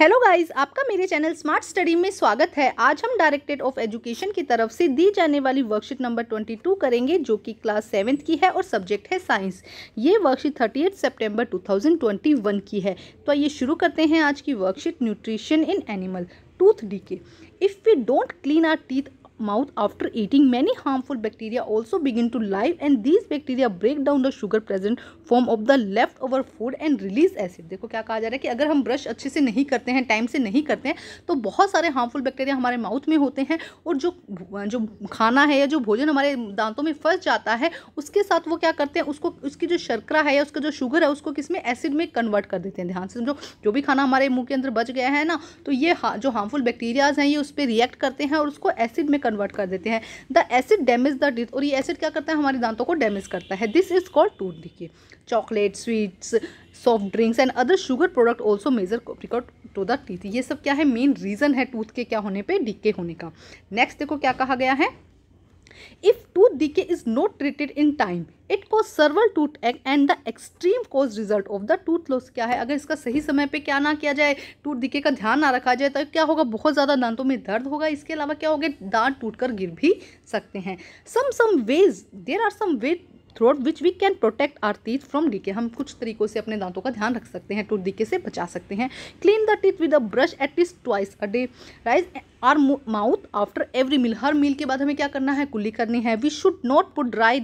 hello guys आपका मेरे channel smart study में स्वागत है आज हम डायरेक्टेड ऑफ एजुकेशन की तरफ से दी जाने वाली वर्कशीट नंबर 22 करेंगे जो कि क्लास सेवेंथ की है और सब्जेक्ट है साइंस ये वर्कशीट 38 सितंबर 2021 की है तो आइए शुरू करते हैं आज की worksheet nutrition in animal tooth decay if we don't clean our teeth mouth after eating many harmful bacteria also begin to live and these bacteria break down the sugar present form of the leftover food and release acid देखो क्या कहा जा रहा है कि अगर हम brush अच्छे से नहीं करते हैं टाइम से नहीं करते हैं तो बहुत सारे हार्मफुल बैक्टीरिया हमारे माउथ में होते हैं और जो जो खाना है या जो भोजन हमारे दांतों में फंस जाता है उसके साथ वो क्या करते हैं उसको उसकी जो शर्करा है या उसका जो शुगर है उसको किसमें एसिड में कन्वर्ट कर देते हैं ध्यान से समझो जो भी खाना हमारे मुँह के अंदर बच गया है ना तो ये जो हार्मफुल बैक्टीरियाज हैं ये उस पर रिएक्ट करते हैं और उसको एसिड में कन्वर्ट कर देते हैं the acid damage the teeth और ये एसिड क्या करता है हमारे दांतों को डैमेज करता है this is called tooth decay chocolate sweets soft drinks and other sugar product also major record to the teeth ये सब क्या है मेन रीज़न है टूथ के क्या होने पर डिके होने का नेक्स्ट देखो क्या कहा गया है If decay is not treated in time it cause several tooth ache and the extreme cause result of the tooth loss क्या है अगर इसका सही समय pe क्या ना किया जाए tooth decay का ध्यान na रखा जाए तो क्या होगा बहुत ज़्यादा danton में दर्द होगा इसके अलावा क्या होगा दांत टूट कर गिर भी सकते हैं some some ways there are some way through which we can protect our teeth from decay हम कुछ तरीकों से अपने दांतों का ध्यान रख सकते हैं टूट डीके से बचा सकते हैं clean the teeth with a brush at least twice a day rinse our mouth after every meal हर मील के बाद हमें क्या करना है कुल्ली करनी है we should not put dry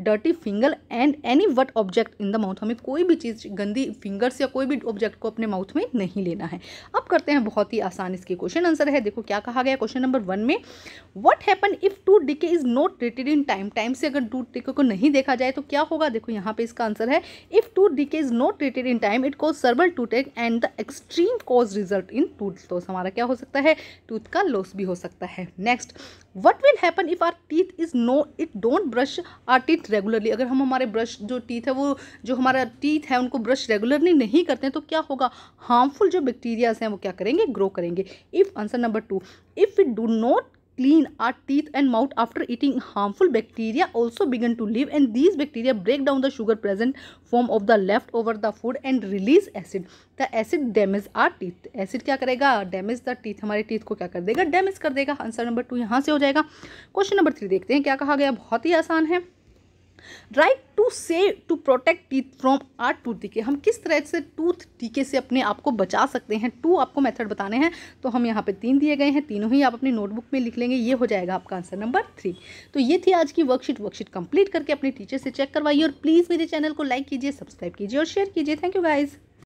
dirty finger and any what object in the mouth हमें कोई भी चीज़ गंदी फिंगर्स या कोई भी ऑब्जेक्ट को अपने माउथ में नहीं लेना है अब करते हैं बहुत ही आसान इसके क्वेश्चन आंसर है देखो क्या कहा गया क्वेश्चन नंबर वन में what happen if tooth decay is not treated in time time से अगर टू डिके को नहीं देखा जाए तो क्या होगा देखो यहाँ पे इसका आंसर है if tooth decay is not treated in time it cause several toothache and the extreme cause result in tooth loss हमारा क्या हो सकता है टूथ का लॉस भी हो सकता है next what will happen if our teeth is no it don't brush our teeth regularly अगर हम हमारे ब्रश जो टीथ है वो जो हमारा टीथ है उनको ब्रश रेगुलरली नहीं करते तो क्या होगा हार्मफुल जो बैक्टीरियाज हैं वो क्या करेंगे ग्रो करेंगे if answer number two if we do not clean our teeth and mouth after eating harmful bacteria also begin to live and these bacteria break down the sugar present form of the leftover the food and release acid the acid damage our teeth acid क्या करेगा damage the teeth हमारे teeth को क्या कर देगा damage कर देगा answer number to यहाँ से हो जाएगा क्वेश्चन नंबर थ्री देखते हैं क्या कहा गया बहुत ही आसान है राइट टू से to protect teeth from our tooth decay हम किस तरह से टूथ टीके से अपने आप को बचा सकते हैं टू आपको मेथड बताने हैं तो हम यहाँ पे तीन दिए गए हैं तीनों ही आप अपनी नोटबुक में लिख लेंगे ये हो जाएगा आपका आंसर नंबर थ्री तो ये थी आज की वर्कशीट वर्कशीट कंप्लीट करके अपने टीचर से चेक करवाइए और प्लीज़ मेरे चैनल को लाइक कीजिए सब्सक्राइब कीजिए और शेयर कीजिए थैंक यू गाइज़